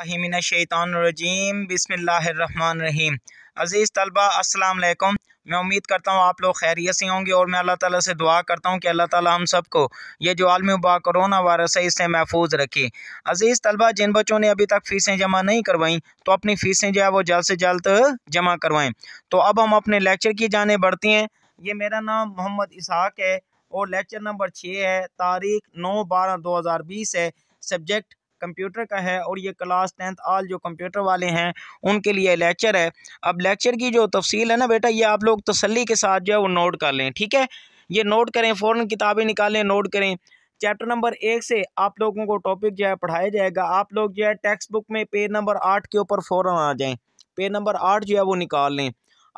हिमिनशैतरजीम बिसमीम अज़ीज़ तलबा वालेकुम मैं उम्मीद करता हूँ आप लोग खैरियत से होंगे और मैं अल्लाह ताला से दुआ करता हूँ कि अल्लाह ताला हम सबको ये जो आलमी वबा करोना वायरस है इससे महफूज रखे अज़ीज़ तलबा जिन बच्चों ने अभी तक फ़ीसें जमा नहीं करवाई तो अपनी फ़ीसें जो है वो जल्द से जल्द जमा करवाएँ तो अब हम अपने लेक्चर की जाने बढ़ती हैं ये मेरा नाम मोहम्मद इसहाक है और लेक्चर नंबर छः है तारीख नौ बारह दो हज़ार बीस है सब्जेक्ट कंप्यूटर का है और ये क्लास टेंथ आल जो कंप्यूटर वाले हैं उनके लिए लेक्चर है अब लेक्चर की जो तफसील है ना बेटा ये आप लोग तसली के साथ जो है वो नोट कर लें ठीक है ये नोट करें फ़ौर किताबें निकालें नोट करें चैप्टर नंबर एक से आप लोगों को टॉपिक जो है पढ़ाया जाएगा आप लोग जो है टेक्स्ट बुक में पेज नंबर आठ के ऊपर फ़ौरन आ जाएँ पेज नंबर आठ जो है वो निकाल लें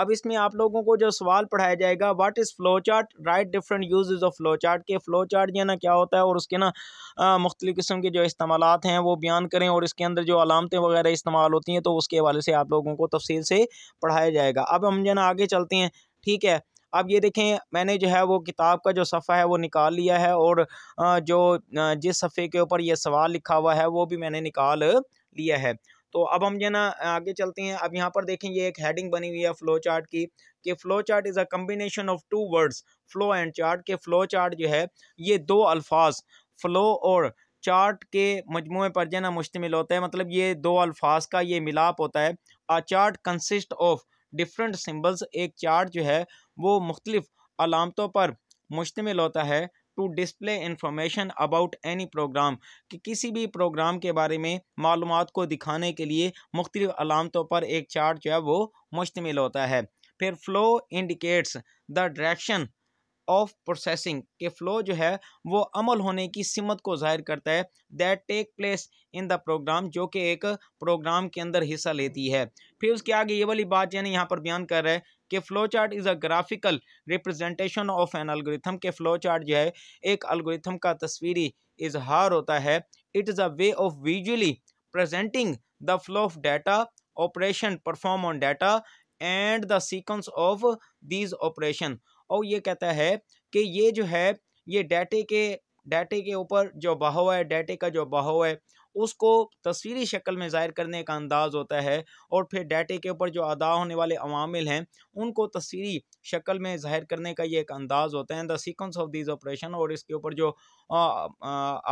अब इसमें आप लोगों को जो सवाल पढ़ाया जाएगा what is flow chart right different uses of flow chart के फ्लो चार्ट जो ना क्या होता है और उसके ना मुख्तलि किस्म के जो इस्तेमाल हैं वो बयान करें और इसके अंदर जो अलामतें वगैरह इस्तेमाल होती हैं तो उसके हवाले से आप लोगों को तफसील से पढ़ाया जाएगा अब हम जो ना आगे चलते हैं ठीक है अब ये देखें मैंने जो है वो किताब का जो सफ़ा है वो निकाल लिया है और जो जिस सफ़े के ऊपर ये सवाल लिखा हुआ है वो भी मैंने निकाल लिया है तो अब हम जो ना आगे चलते हैं अब यहाँ पर देखें ये एक हेडिंग बनी हुई है फ्लो चार्ट की कि flow chart is a combination of two words flow and chart के फ्लो चार्ट जो है ये दो अल्फाज फ्लो और चार्ट के मजमू पर जो ना मुश्तमिल होता है मतलब ये दो अल्फाज का ये मिलाप होता है a chart consist of different symbols एक चार्ट जो है वो मुख्तलिफ अलामतों पर मुश्तमिल होता है to display information about any program कि किसी भी प्रोग्राम के बारे में मालूम को दिखाने के लिए मुख्तलिफ़ अलामतों पर एक चार्ट जो है वो मुश्तमिल होता है फिर flow indicates the direction of processing के फ्लो जो है वो अमल होने की सिमत को जाहिर करता है that take place in the program जो कि एक प्रोग्राम के अंदर हिस्सा लेती है फिर उसके आगे ये वाली बात यानी यहाँ पर बयान कर रहा है कि flow chart is a graphical representation of an algorithm के फ़्लो चार्ट जो है एक अलग्रिथम का तस्वीरी इजहार होता है it is a way of visually presenting the flow of data operation perform on data and the sequence of these operation और ये कहता है कि ये जो है ये डाटे के डाटे के ऊपर जो बहाव है डाटे का जो बहाव है उसको तस्वीरी शक्ल में ज़ाहिर करने का अंदाज़ होता है और फिर डाटे के ऊपर जो अदा होने वाले अवामिल हैं उनको तस्वीरी शक्ल में ज़ाहिर करने का ये एक अंदाज़ होता है the sequence of these operation और इसके ऊपर जो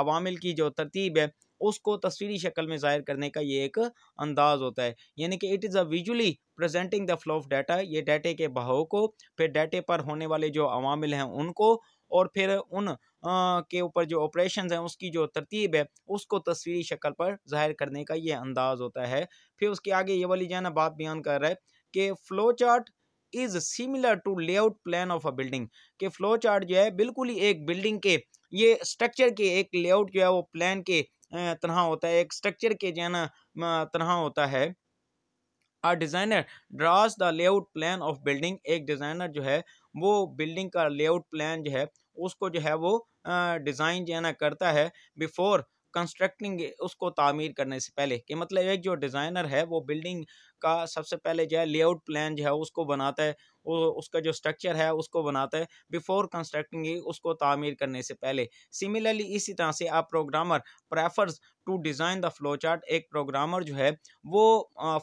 अवामिल की जो तरतीब है उसको तस्वीरी शक्ल में ज़ाहिर करने का ये एक अंदाज़ होता है यानी कि it is a visually presenting the flow of data ये डाटे के बहाव को फिर डाटे पर होने वाले जो अवामिल हैं उनको और फिर उन के ऊपर जो ऑपरेशन हैं उसकी जो तरतीब है उसको तस्वीरी शक्ल पर जाहिर करने का ये अंदाज होता है फिर उसके आगे ये वाली जाना बात बयान कर रहा है कि flow chart is similar to layout plan of a building के फ्लो चार्ट जो है बिल्कुल ही एक बिल्डिंग के ये स्ट्रक्चर के एक लेआउट जो है वो प्लान के तरह होता है एक स्ट्रक्चर के जो है ना तरह होता है a designer draws the layout plan of building एक डिज़ाइनर जो है वो बिल्डिंग का लेआउट प्लान जो है उसको जो है वो डिज़ाइन जो है ना करता है बिफोर कंस्ट्रक्टिंग उसको तामीर करने से पहले कि मतलब एक जो डिज़ाइनर है वो बिल्डिंग का सबसे पहले जो है लेआउट प्लान जो है उसको बनाता है उसका जो स्ट्रक्चर है उसको बनाता है बिफोर कंस्ट्रक्टिंग उसको तामीर करने से पहले सिमिलरली इसी तरह से आप programmer prefers to design the flow chart एक प्रोग्रामर जो है वो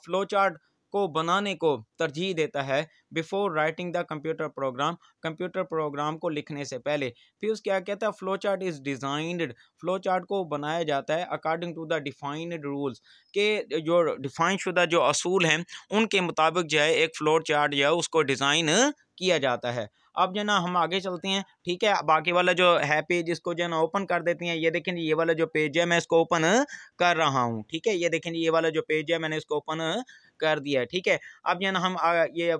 फ्लो चार्ट को बनाने को तरजीह देता है before writing the computer program computer program को लिखने से पहले फिर उसके क्या कहता है flow chart is designed flow chart को बनाया जाता है according to the defined rules के जो डिफाइन शुदा जो असूल हैं उनके मुताबिक जो है एक फ्लो चार्ट जो है उसको डिज़ाइन किया जाता है अब जो ना हम आगे चलते हैं ठीक है बाकी वाला जो है पेज इसको जो है ना ओपन कर देती हैं ये देखें ये वाला जो पेज है मैं इसको ओपन कर रहा हूँ ठीक है ये देखें ये वाला जो पेज है मैंने इसको ओपन कर दिया है ठीक है अब जो है ना हम आ, ये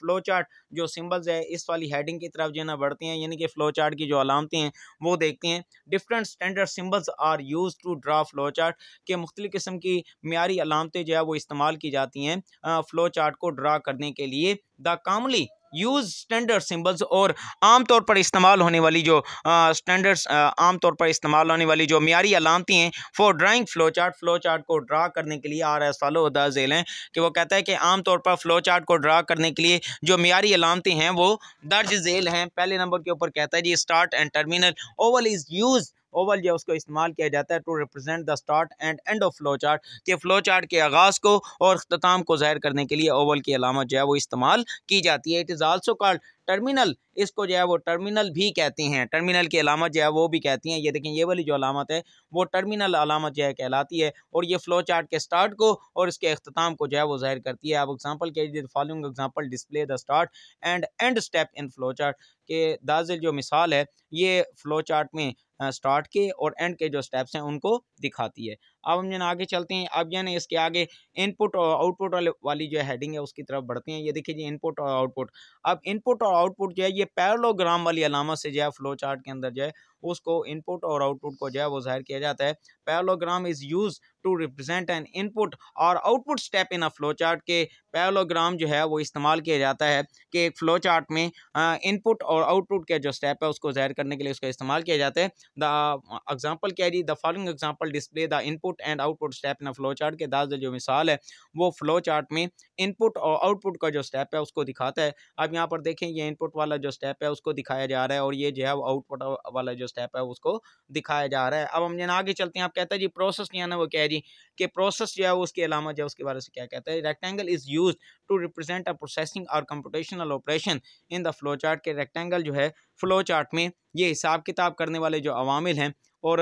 फ्लो चार्ट जो सिंबल्स है इस वाली हेडिंग की तरफ जो है ना बढ़ते हैं यानी कि फ्लो चार्ट की जो अलामतें हैं वो देखते हैं different standard symbols are used to draw flow chart के मुख्तलि किस्म की मीरी अलामतें जो है वो इस्तेमाल की जाती हैं फ्लो चार्ट को ड्रा करने के लिए the commonly used standard symbols और आमतौर पर इस्तेमाल होने वाली जो स्टैंडर्ड्स आमतौर पर इस्तेमाल होने वाली जो मीरी अलामती हैं for drawing flow chart flow chart को ड्रा करने के लिए आर एस फालो उदा जेल हैं कि वो कहता है कि आमतौर पर फ्लो चार्ट को ड्रा करने के लिए जो मीरी अलामती हैं वो दर्ज झेल हैं पहले नंबर के ऊपर कहता है जी start and terminal oval is used oval है उसको इस्तेमाल किया जाता है to represent the start and end of flow chart के फ्लो चार्ट के आगाज़ को और अख्ताम को ज़ाहिर करने के लिए ओवल की अलामत जो है वो इस्तेमाल की जाती है it is also called terminal इसको जो है वो टर्मिनल भी कहते हैं टर्मिनल की अलामत जो है वो भी कहती हैं ये देखें ये वाली जो अलामत है वो टर्मिनल अलामत जो है कहलाती है और ये फ्लो चार्ट के स्टार्ट को और इसके अख्ताम को जो है वो जाहिर करती है आप एग्जाम्पल के following example display the start and end step in flow chart के दाजिल जो मिसाल है ये फ्लो चार्ट में स्टार्ट के और एंड के जो स्टेप्स हैं उनको दिखाती है अब हम जो आगे चलते हैं अब जो इसके आगे इनपुट और आउटपुट वाली जो हैडिंग है उसकी तरफ बढ़ते हैं ये देखिए जी इनपुट और आउटपुट अब इनपुट और आउटपुट जो है ये पैरलोग्राम वाली अलामत से जो है फ्लो चार्ट के अंदर जो है उसको इनपुट और आउटपुट को जो है वो जाहिर किया जाता है parallelogram is used to represent an input और output step in a flow chart के पैरलोग्राम जो है वो इस्तेमाल किया जाता है कि एक फ्लो चार्ट में इनपुट और आउटपुट के जो स्टेप है उसको जाहिर करने के लिए उसका इस्तेमाल किया जाता है द एग्जाम्पल क्या है जी the following example display the input input and output step ना फ्लो चार्ट के दास जो मिसाल है वो फ्लो चार्ट में इनपुट और आउटपुट का जो स्टेप है उसको दिखाता है अब यहाँ पर देखें ये इनपुट वाला जो स्टेप है उसको दिखाया जा रहा है और ये जो है वो आउटपुट वाला जो स्टेप है उसको दिखाया जा रहा है अब हम जन आगे चलते हैं आप कहते हैं जी प्रोसेस नहीं आना वो क्या है जी कि प्रोसेस जो है उसकी अलामत जो है उसके बारे से क्या कहता है rectangle is used to represent a processing और computational operation in the flow chart के रेक्टेंगल जो है फ्लो चार्ट में ये हिसाब किताब करने वाले जो अवामिल हैं और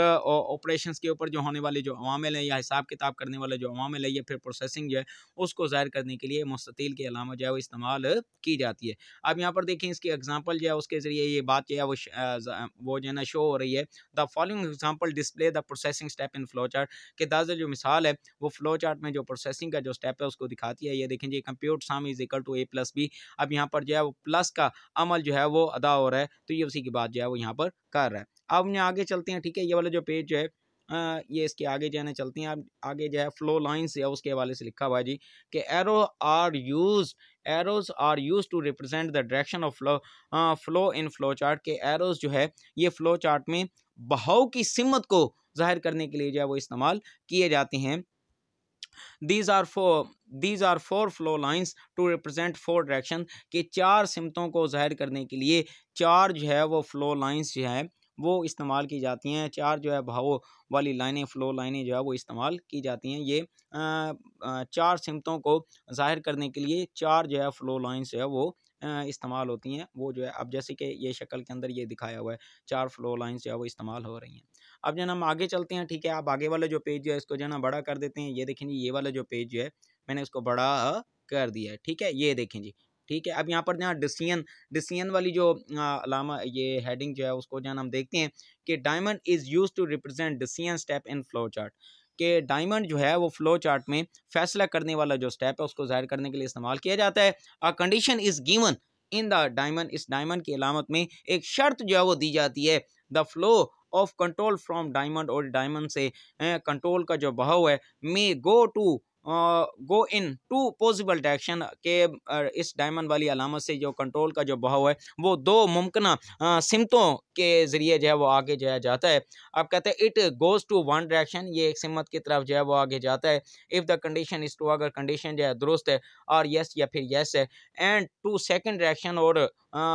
ऑपरेशन के ऊपर जो होने वाले जो अवामिल हैं या हिसाब किताब करने वाले जो अवामिल है या फिर प्रोसेसिंग जो है उसको ज़ाहिर करने के लिए मुस्तिल की अलावा जो है वो इस्तेमाल की जाती है अब यहाँ पर देखें इसकी एग्जाम्पल जो है उसके ज़रिए ये बात जो है वो वो जो है ना शो हो रही है the following example display the processing step in flow chart के दादा जो मिसाल है वो फ्लो चार्ट में जो प्रोसेसिंग का जो स्टेप है उसको दिखाती है ये देखें जी computer sum is equal to A plus B अब यहाँ पर जो है वो प्लस का अमल जो है वो अदा हो रहा है तो ये उसी की बात जो है वो यहाँ पर कर रहा है अब यहाँ आगे चलते हैं ठीक है ये वाला जो पेज जो है आ, ये इसके आगे जो है ना चलते हैं आप आगे जो है फ्लो लाइन्स से उसके हवाले से लिखा हुआ जी कि arrow are used arrows are used to represent the direction of flow flow in flow chart के एरोज जो है ये फ्लो चार्ट में बहाव की सिमत को जाहिर करने के लिए जो है वो इस्तेमाल किए जाते हैं these are four these are four flow lines to represent four direction के चार सिमतों को जाहिर करने के लिए चार जो है वो फ्लो लाइन्स जो है वो इस्तेमाल की जाती हैं चार जो है भावों वाली लाइनें फ़्लो लाइनें जो है वो इस्तेमाल की जाती हैं ये चार सिमतों को ज़ाहिर करने के लिए चार जो है फ़्लो लाइन्स जो है वो इस्तेमाल होती हैं वो जो है अब जैसे कि ये शक्ल के अंदर ये दिखाया हुआ है चार फ्लो लाइन्स जो है वो इस्तेमाल हो रही हैं अब जो है हम आगे चलते हैं ठीक है आप आगे वाला जो पेज जो है इसको जो है ना बड़ा कर देते हैं ये देखें जी ये वाला जो पेज जो है मैंने इसको बड़ा कर दिया है ठीक है ये देखें जी ठीक है अब यहाँ पर जहाँ डिसीजन डिसीजन वाली जो अलामा ये हेडिंग जो है उसको जहाँ हम देखते हैं कि diamond is used to represent decision step in flow chart कि डायमंड जो है वो फ्लो चार्ट में फैसला करने वाला जो स्टेप है उसको जाहिर करने के लिए इस्तेमाल किया जाता है a condition is given in the diamond इस डायमंड की अलामत में एक शर्त जो है वो दी जाती है the flow of control from diamond और डायमंड से कंट्रोल का जो बहाव है may go to go in two possible direction के इस डायमंड वाली अलामत से जो कंट्रोल का जो बहाव है वो दो मुमकिन सिमतों के ज़रिए जो है वो आगे जाया जाता है अब कहते हैं it goes to one direction ये एक सिमत की तरफ जो है वो आगे जाता है if the condition is true अगर कंडीशन जो है दुरुस्त है और येस या फिर येस है एंड टू सेकेंड डायरेक्शन और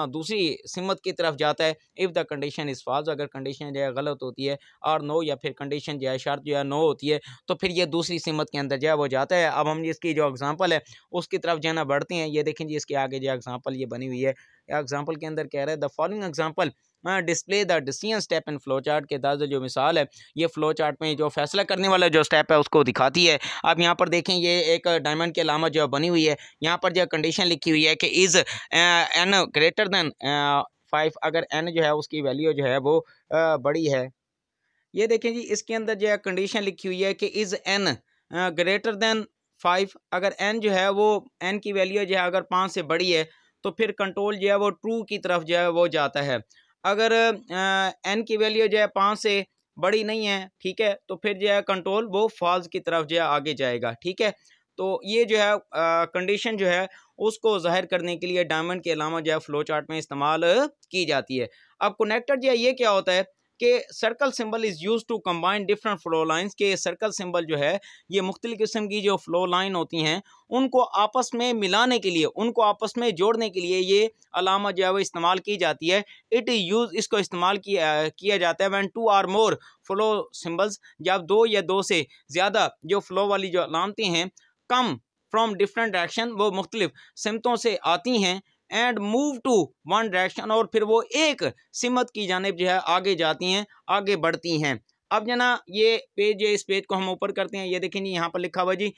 दूसरी सिमत की तरफ जाता है if the condition is false अगर कंडीशन जो है गलत होती है और नो या फिर कंडीशन जो है शर्त जो है नो होती है तो फिर ये दूसरी सिमत के अंदर जो है वो जाता जाता है अब हम इसकी जो एग्ज़ाम्पल है उसकी तरफ जाना बढ़ते हैं ये देखें जी इसके आगे जो एग्ज़ाम्पल ये बनी हुई है एग्ज़ाम्पल के अंदर कह रहे हैं the following example display the decision step in flow chart के दादा जो मिसाल है ये फ्लो चार्ट में जो फैसला करने वाला जो स्टेप है उसको दिखाती है अब यहाँ पर देखें ये एक डायमंड की अलामत जो बनी हुई है यहाँ पर जो कंडीशन लिखी हुई है कि is N greater than five अगर एन जो है उसकी वैल्यू जो है वो आ, बड़ी है ये देखें जी इसके अंदर जो है कंडीशन लिखी हुई है कि is N greater than five अगर एन जो है वो एन की वैल्यू जो है अगर पाँच से बड़ी है तो फिर कंट्रोल जो है वो ट्रू की तरफ जो है वो जाता है अगर एन की वैल्यू जो है पाँच से बड़ी नहीं है ठीक है तो फिर जो है कंट्रोल वो फॉल्स की तरफ जो है आगे जाएगा ठीक है तो ये जो है कंडीशन जो है उसको जाहिर करने के लिए डायमंड के अलावा जो है फ्लो चार्ट में इस्तेमाल की जाती है अब कनेक्टर जो है ये क्या होता है कि circle symbol is used to combine different flow lines के सर्कल सिंबल जो है ये मुख्तलि किस्म की जो फ्लो लाइन होती हैं उनको आपस में मिलाने के लिए उनको आपस में जोड़ने के लिए ये अलामत जो है वो इस्तेमाल की जाती है इट इज़ यूज़ इसको इस्तेमाल किया किया जाता है when two or more flow symbols जब दो या दो से ज़्यादा जो फ्लो वाली जो अलामतें हैं कम फ्राम डिफरेंट डायरेक्शन वो मुख्तलिफ सिमतों से आती हैं and move to one direction और फिर वो एक सिमत की जानब जो है आगे जाती हैं आगे बढ़ती हैं अब जना ये पेज है इस पेज को हम ऊपर करते हैं ये देखेंगे यहाँ पर लिखा हुआ जी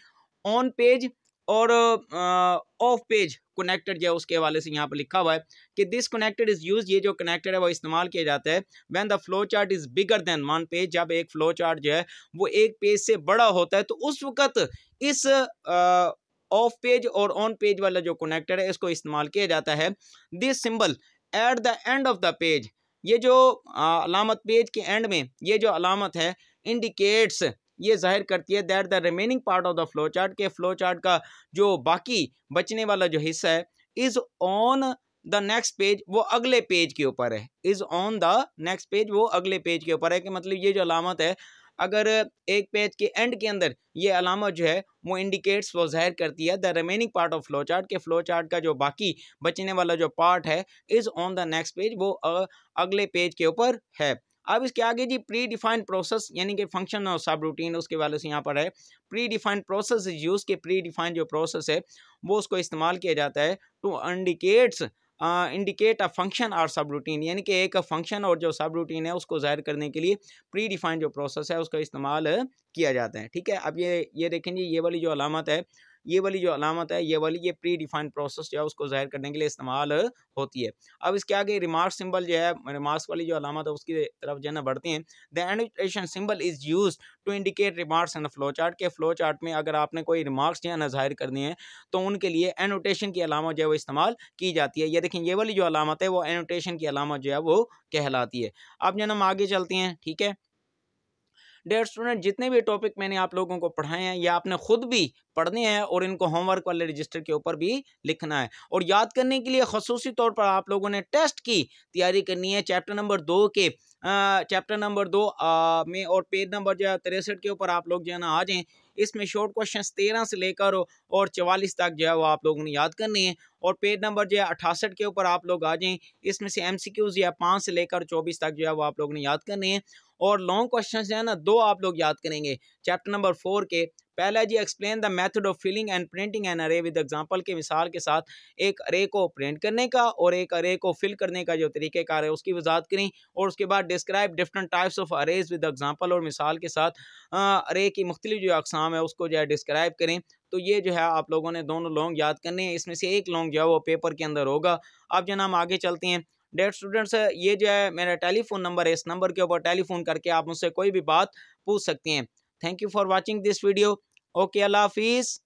ऑन पेज और ऑफ पेज कनेक्टेड जो है उसके हवाले से यहाँ पर लिखा हुआ है कि दिस कनेक्टेड इज़ यूज ये जो कनेक्टेड है वो इस्तेमाल किया जाता है when the flow chart is bigger than one page जब एक फ्लो चार्ट जो है वो एक पेज से बड़ा होता है तो उस वक्त इस आ, ऑफ पेज और ऑन पेज वाला जो कनेक्टर है इसको इस्तेमाल किया जाता है this symbol at the end of the page ये जो अलामत पेज के एंड में ये जो अलामत है इंडिकेट्स ये जाहिर करती है that the remaining part of the flow chart के फ्लो चार्ट का जो बाकी बचने वाला जो हिस्सा है is on the next page वो अगले पेज के ऊपर है is on the next page वो अगले पेज के ऊपर है कि मतलब ये जो अलामत है अगर एक पेज के एंड के अंदर ये अलामत जो है वो इंडिकेट्स वो ज़ाहिर करती है the remaining part of flow chart के फ्लो चार्ट का जो बाकी बचने वाला जो पार्ट है is on the next page वो अगले पेज के ऊपर है अब इसके आगे जी प्री डिफाइंड प्रोसेस यानी कि फंक्शन और सब रूटीन उसके वाले से यहाँ पर है प्री डिफाइंड प्रोसेस यूज़ के प्री डिफाइंड जो प्रोसेस है वो उसको इस्तेमाल किया जाता है to indicates indicate a function और सब रूटीन यानी कि एक फंक्शन और जो सब रूटीन है उसको ज़ाहिर करने के लिए प्री डिफाइंड जो प्रोसेस है उसका इस्तेमाल किया जाता है ठीक है अब ये ये देखेंगे ये वाली जो अलामत है ये वाली जो अलामत है ये वाली ये प्री डिफाइंड प्रोसेस जो है उसको जाहिर करने के लिए इस्तेमाल होती है अब इसके आगे रिमार्क सिंबल जो है रिमार्क्स वाली जो अलामत है उसकी तरफ जो है ना बढ़ती है the annotation symbol is used to indicate remarks in flow chart के फ्लो चार्ट में अगर आपने कोई रिमार्क्स जो है ना जाहिर करनी है तो उनके लिए एनोटेशन की अलामत जो है वो इस्तेमाल की जाती है ये देखें ये वाली जो अलामत है वो एनोटेशन की अलामत जो है वो कहलाती है अब जो हम आगे चलते हैं ठीक है डेयर स्टूडेंट जितने भी टॉपिक मैंने आप लोगों को पढ़ाए हैं या आपने खुद भी पढ़ने हैं और इनको होमवर्क वाले रजिस्टर के ऊपर भी लिखना है और याद करने के लिए खसूसी तौर पर आप लोगों ने टेस्ट की तैयारी करनी है चैप्टर नंबर दो के चैप्टर नंबर दो में और पेज नंबर जो है तिरसठ के ऊपर आप लोग जो है ना आ जाएँ इसमें शॉर्ट क्वेश्चन तेरह से लेकर और चवालीस तक जो है वो आप लोगों ने याद करनी है और पेज नंबर जो है अठासठ के ऊपर आप लोग आ जाएँ इसमें से एम सी क्यूज़ या पाँच से लेकर चौबीस तक जो है वो आप लोगों ने याद करने हैं और लॉन्ग क्वेश्चन है ना दो आप लोग याद करेंगे चैप्टर नंबर फोर के पहला जी explain the method of filling and printing an array with example के मिसाल के साथ एक अरे को प्रिंट करने का और एक अरे को फिल करने का जो तरीक़ेकार है उसकी वजात करें और उसके बाद describe different types of arrays with example और मिसाल के साथ अरे की मुख्तलि जो अकसाम नाम है उसको जो है डिस्क्राइब करें तो ये जो है आप लोगों ने दोनों लॉन्ग याद करने हैं इसमें से एक लॉन्ग जो है वो पेपर के अंदर होगा अब जो नाम आगे चलते हैं डेट स्टूडेंट्स ये जो है मेरा टेलीफोन नंबर है इस नंबर के ऊपर टेलीफोन करके आप मुझसे कोई भी बात पूछ सकते हैं thank you for watching this video okay अल्लाह हाफिज़